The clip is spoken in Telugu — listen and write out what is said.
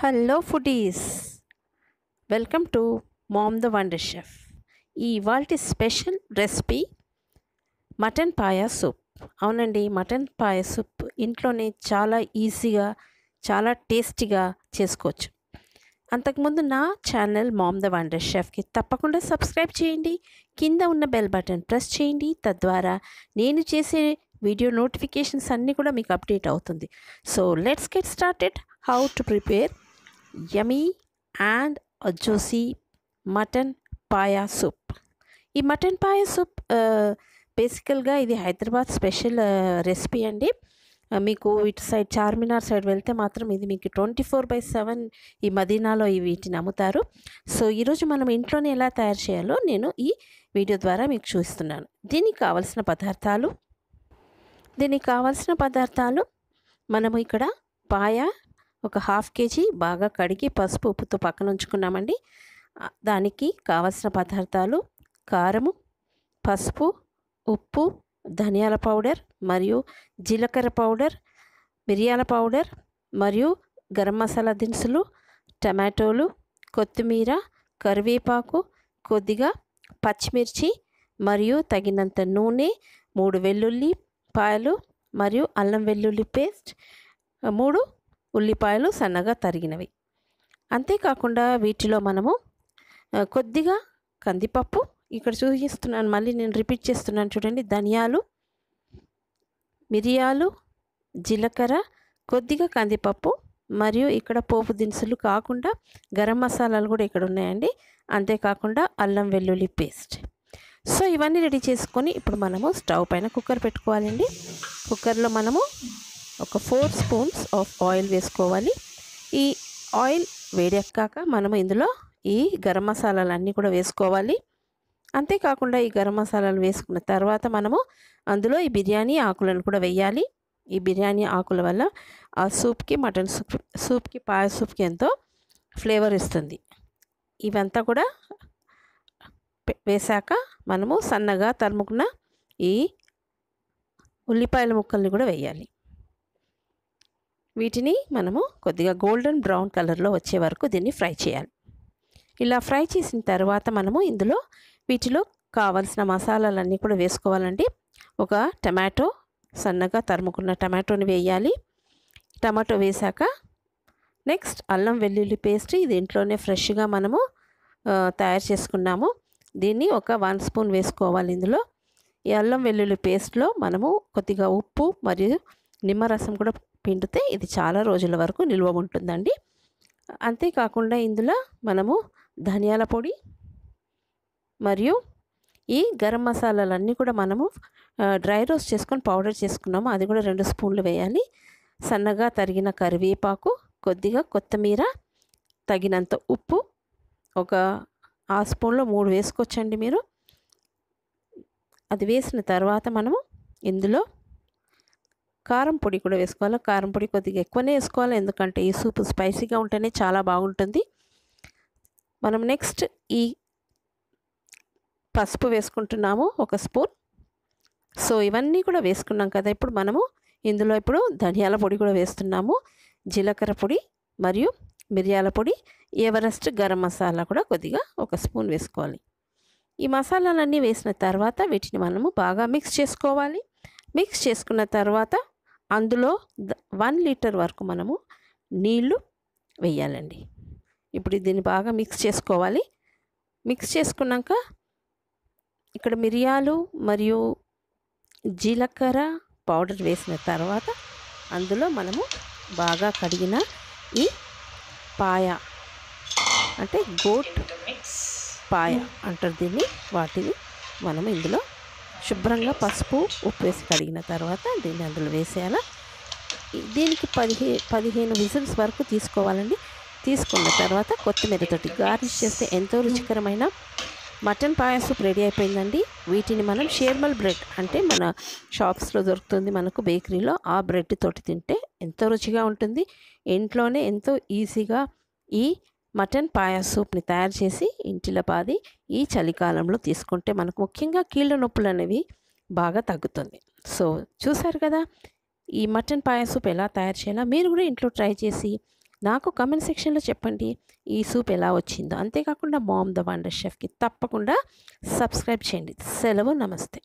hello foodies welcome to mom the wonder chef వాళ్ళ special recipe mutton paya soup అవునండి మటన్ పాయా సూప్ ఇంట్లోనే చాలా ఈజీగా చాలా టేస్టీగా చేసుకోవచ్చు అంతకుముందు నా ఛానల్ మామ్ ద వండర్ షెఫ్కి తప్పకుండా సబ్స్క్రైబ్ చేయండి కింద ఉన్న బెల్ బటన్ ప్రెస్ చేయండి తద్వారా నేను చేసే వీడియో నోటిఫికేషన్స్ అన్నీ కూడా మీకు అప్డేట్ అవుతుంది so let's get started how to prepare yummy and juicy mutton paya soup ఈ మటన్ పాయా సూప్ బేసికల్గా ఇది హైదరాబాద్ స్పెషల్ రెసిపీ uh, అండి uh, మీకు ఇటు సైడ్ చార్మినార్ సైడ్ వెళ్తే మాత్రం ఇది మీకు ట్వంటీ ఫోర్ బై సెవెన్ ఈ మదీనాలో ఈ వీటిని అమ్ముతారు సో ఈరోజు మనం ఇంట్లోనే ఎలా తయారు చేయాలో నేను ఈ వీడియో ద్వారా మీకు చూస్తున్నాను దీనికి కావలసిన పదార్థాలు దీనికి కావలసిన పదార్థాలు మనము ఇక్కడ పాయ ఒక హాఫ్ కేజీ బాగా కడిగి పసుపు ఉప్పుతో పక్కన ఉంచుకున్నామండి దానికి కావలసిన పదార్థాలు కారము పసుపు ఉప్పు ధనియాల పౌడర్ మరియు జీలకర్ర పౌడర్ మిరియాల పౌడర్ మరియు గరం మసాలా దినుసులు టమాటోలు కొత్తిమీర కరివేపాకు కొద్దిగా పచ్చిమిర్చి మరియు తగినంత నూనె మూడు వెల్లుల్లి పాయలు మరియు అల్లం వెల్లుల్లి పేస్ట్ మూడు ఉల్లిపాయలు సన్నగా తరిగినవి అంతేకాకుండా వీటిలో మనము కొద్దిగా కందిపప్పు ఇక్కడ చూపిస్తున్నాను మళ్ళీ నేను రిపీట్ చేస్తున్నాను చూడండి ధనియాలు మిరియాలు జీలకర్ర కొద్దిగా కందిపప్పు మరియు ఇక్కడ పోపు దినుసులు కాకుండా గరం మసాలాలు కూడా ఇక్కడ ఉన్నాయండి అంతేకాకుండా అల్లం వెల్లుల్లి పేస్ట్ సో ఇవన్నీ రెడీ చేసుకొని ఇప్పుడు మనము స్టవ్ పైన కుక్కర్ పెట్టుకోవాలండి కుక్కర్లో మనము ఒక ఫోర్ స్పూన్స్ ఆఫ్ ఆయిల్ వేసుకోవాలి ఈ ఆయిల్ వేడెక్కాక మనము ఇందులో ఈ గరం మసాలాలన్నీ కూడా వేసుకోవాలి అంతేకాకుండా ఈ గరం మసాలాలు వేసుకున్న తర్వాత మనము అందులో ఈ బిర్యానీ ఆకులను కూడా వేయాలి ఈ బిర్యానీ ఆకుల వల్ల ఆ సూప్కి మటన్ సూప్ సూప్కి పాయ సూప్కి ఎంతో ఫ్లేవర్ ఇస్తుంది ఇవంతా కూడా వేశాక మనము సన్నగా తరుముకున్న ఈ ఉల్లిపాయల ముక్కల్ని కూడా వేయాలి వీటిని మనము కొద్దిగా గోల్డెన్ బ్రౌన్ కలర్లో వచ్చే వరకు దీన్ని ఫ్రై చేయాలి ఇలా ఫ్రై చేసిన తర్వాత మనము ఇందులో వీటిలో కావలసిన మసాలాలన్నీ కూడా వేసుకోవాలండి ఒక టమాటో సన్నగా తరుముకున్న టమాటోని వేయాలి టమాటో వేశాక నెక్స్ట్ అల్లం వెల్లుల్లి పేస్ట్ ఇది ఇంట్లోనే ఫ్రెష్గా మనము తయారు చేసుకున్నాము దీన్ని ఒక వన్ స్పూన్ వేసుకోవాలి ఇందులో ఈ అల్లం వెల్లుల్లి పేస్ట్లో మనము కొద్దిగా ఉప్పు మరియు నిమ్మరసం కూడా పిండితే ఇది చాలా రోజుల వరకు నిల్వ ఉంటుందండి అంతేకాకుండా ఇందులో మనము ధనియాల పొడి మరియు ఈ గరం మసాలాలన్నీ కూడా మనము డ్రై రోస్ట్ చేసుకొని పౌడర్ చేసుకున్నాము అది కూడా రెండు స్పూన్లు వేయాలి సన్నగా తరిగిన కరివేపాకు కొద్దిగా కొత్తిమీర తగినంత ఉప్పు ఒక ఆ స్పూన్లో మూడు వేసుకోవచ్చండి మీరు అది వేసిన తర్వాత మనము ఇందులో కారం పొడి కూడా వేసుకోవాలి కారం పొడి కొద్దిగా ఎక్కువనే వేసుకోవాలి ఎందుకంటే ఈ సూప్ స్పైసీగా ఉంటేనే చాలా బాగుంటుంది మనం నెక్స్ట్ ఈ పసుపు వేసుకుంటున్నాము ఒక స్పూన్ సో ఇవన్నీ కూడా వేసుకున్నాం కదా ఇప్పుడు మనము ఇందులో ఇప్పుడు ధనియాల పొడి కూడా వేస్తున్నాము జీలకర్ర పొడి మరియు మిరియాల పొడి ఎవరెస్ట్ గరం మసాలా కూడా కొద్దిగా ఒక స్పూన్ వేసుకోవాలి ఈ మసాలాలన్నీ వేసిన తర్వాత వీటిని మనము బాగా మిక్స్ చేసుకోవాలి మిక్స్ చేసుకున్న తర్వాత అందులో వన్ లీటర్ వరకు మనము నీళ్లు వేయాలండి ఇప్పుడు దీన్ని బాగా మిక్స్ చేసుకోవాలి మిక్స్ చేసుకున్నాక ఇక్కడ మిరియాలు మరియు జీలకర్ర పౌడర్ వేసిన తర్వాత అందులో మనము బాగా కడిగిన ఈ పాయ అంటే గోట్ పాయ అంటారు దీన్ని వాటిని మనము ఇందులో శుభ్రంగా పసుపు ఉప్పు వేసి కడిగిన తర్వాత దీన్ని అందులో వేసేయాలా దీనికి పదిహే పదిహేను విజిల్స్ వరకు తీసుకోవాలండి తీసుకున్న తర్వాత కొత్తిమీరతోటి గార్నిష్ చేస్తే ఎంతో రుచికరమైన మటన్ పాయసం రెడీ అయిపోయిందండి వీటిని మనం షేర్మల్ బ్రెడ్ అంటే మన షాప్స్లో దొరుకుతుంది మనకు బేకరీలో ఆ బ్రెడ్ తోటి తింటే ఎంతో రుచిగా ఉంటుంది ఇంట్లోనే ఎంతో ఈజీగా ఈ మటన్ పాయా సూప్ని తయారు చేసి ఇంటిలో పాది ఈ చలికాలంలో తీసుకుంటే మనకు ముఖ్యంగా కీళ్ళ నొప్పులు అనేవి బాగా తగ్గుతుంది సో చూసారు కదా ఈ మటన్ పాయా సూప్ ఎలా తయారు చేయాలో మీరు కూడా ఇంట్లో ట్రై చేసి నాకు కమెంట్ సెక్షన్లో చెప్పండి ఈ సూప్ ఎలా వచ్చిందో అంతేకాకుండా మామ్ ద వండర్ షెఫ్కి తప్పకుండా సబ్స్క్రైబ్ చేయండి సెలవు నమస్తే